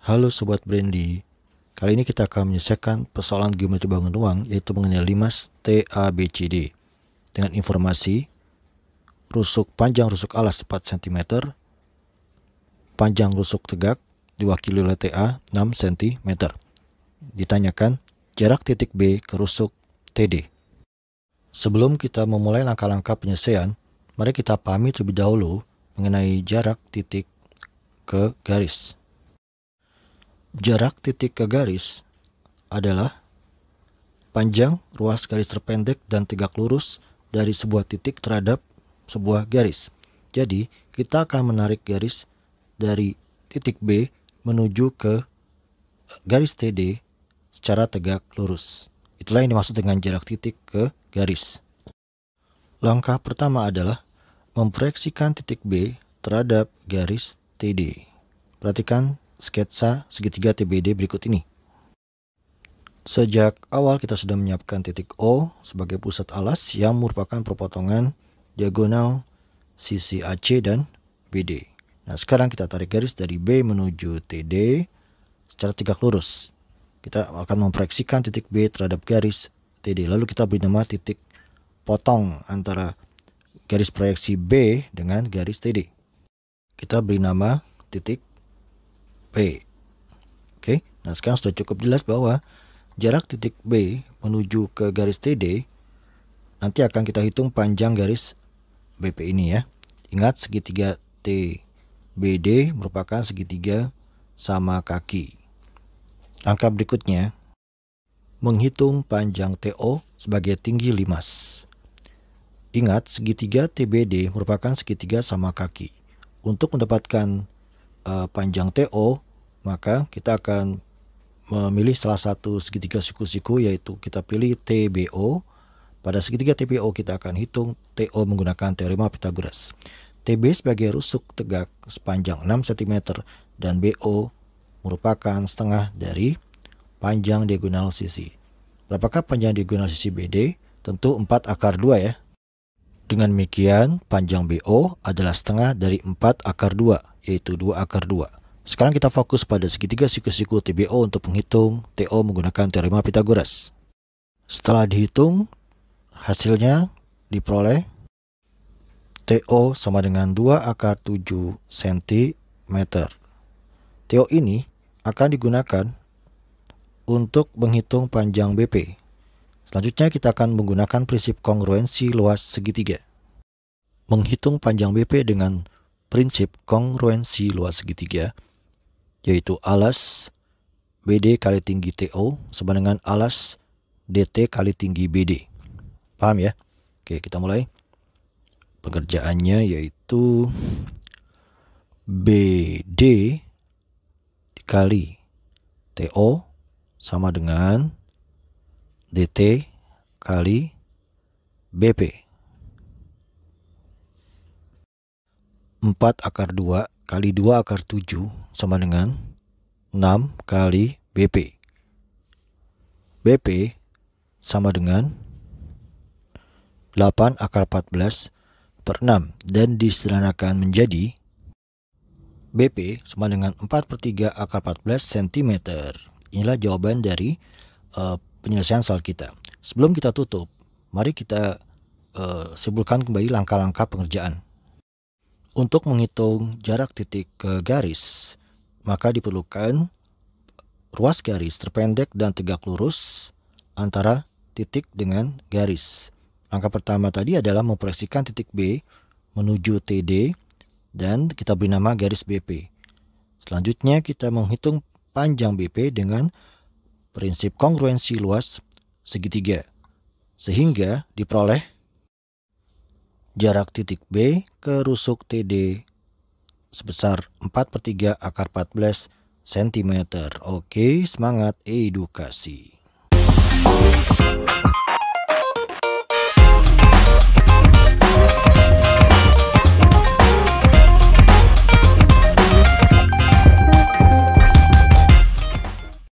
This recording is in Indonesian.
Halo Sobat Brandy, kali ini kita akan menyelesaikan persoalan geometri bangun ruang yaitu mengenai limas TABCD dengan informasi rusuk panjang rusuk alas 4 cm, panjang rusuk tegak diwakili oleh TA 6 cm. Ditanyakan jarak titik B ke rusuk TD. Sebelum kita memulai langkah-langkah penyelesaian, mari kita pahami terlebih dahulu mengenai jarak titik ke garis. Jarak titik ke garis adalah panjang ruas garis terpendek dan tegak lurus dari sebuah titik terhadap sebuah garis. Jadi, kita akan menarik garis dari titik B menuju ke garis TD secara tegak lurus. Itulah yang dimaksud dengan jarak titik ke garis. Langkah pertama adalah memproyeksikan titik B terhadap garis TD. Perhatikan sketsa segitiga TBD berikut ini. Sejak awal kita sudah menyiapkan titik O sebagai pusat alas yang merupakan perpotongan diagonal sisi AC dan BD. Nah, sekarang kita tarik garis dari B menuju TD secara tegak lurus. Kita akan memproyeksikan titik B terhadap garis TD. Lalu kita beri nama titik potong antara garis proyeksi B dengan garis TD. Kita beri nama titik P. Oke, nah sekarang sudah cukup jelas bahwa jarak titik B menuju ke garis TD nanti akan kita hitung panjang garis BP ini ya. Ingat segitiga TBD merupakan segitiga sama kaki. Langkah berikutnya, menghitung panjang TO sebagai tinggi limas. Ingat, segitiga TBD merupakan segitiga sama kaki. Untuk mendapatkan uh, panjang TO, maka kita akan memilih salah satu segitiga siku-siku yaitu kita pilih TBO. Pada segitiga TBO kita akan hitung TO menggunakan teorema Pythagoras. TB sebagai rusuk tegak sepanjang 6 cm dan BO merupakan setengah dari panjang diagonal sisi. Berapakah panjang diagonal sisi BD? Tentu 4 akar 2 ya. Dengan demikian, panjang BO adalah setengah dari 4 akar 2, yaitu 2 akar 2. Sekarang kita fokus pada segitiga siku-siku TBO untuk menghitung TO menggunakan teorema Pitagoras. Setelah dihitung, hasilnya diperoleh TO sama dengan 2 akar 7 cm. TO ini akan digunakan untuk menghitung panjang BP. Selanjutnya kita akan menggunakan prinsip kongruensi luas segitiga. Menghitung panjang BP dengan prinsip kongruensi luas segitiga, yaitu alas BD kali tinggi TO sama dengan alas DT kali tinggi BD. Paham ya? Oke, kita mulai. Pekerjaannya yaitu BD dikali TO sama dengan DT kali BP. 4 akar 2 kali 2 akar 7 sama dengan 6 kali BP. BP sama dengan 8 akar 14 per 6 dan disederhanakan menjadi BP sama dengan 4 per 3 akar 14 cm. Inilah jawaban dari uh, penyelesaian soal kita. Sebelum kita tutup, mari kita uh, simpulkan kembali langkah-langkah pengerjaan. Untuk menghitung jarak titik ke garis, maka diperlukan ruas garis terpendek dan tegak lurus antara titik dengan garis. Langkah pertama tadi adalah memproyeksikan titik B menuju TD dan kita beri nama garis BP. Selanjutnya kita menghitung panjang BP dengan prinsip kongruensi luas segitiga sehingga diperoleh jarak titik B ke rusuk TD sebesar 4 per 3 akar 14 cm. Oke, semangat edukasi.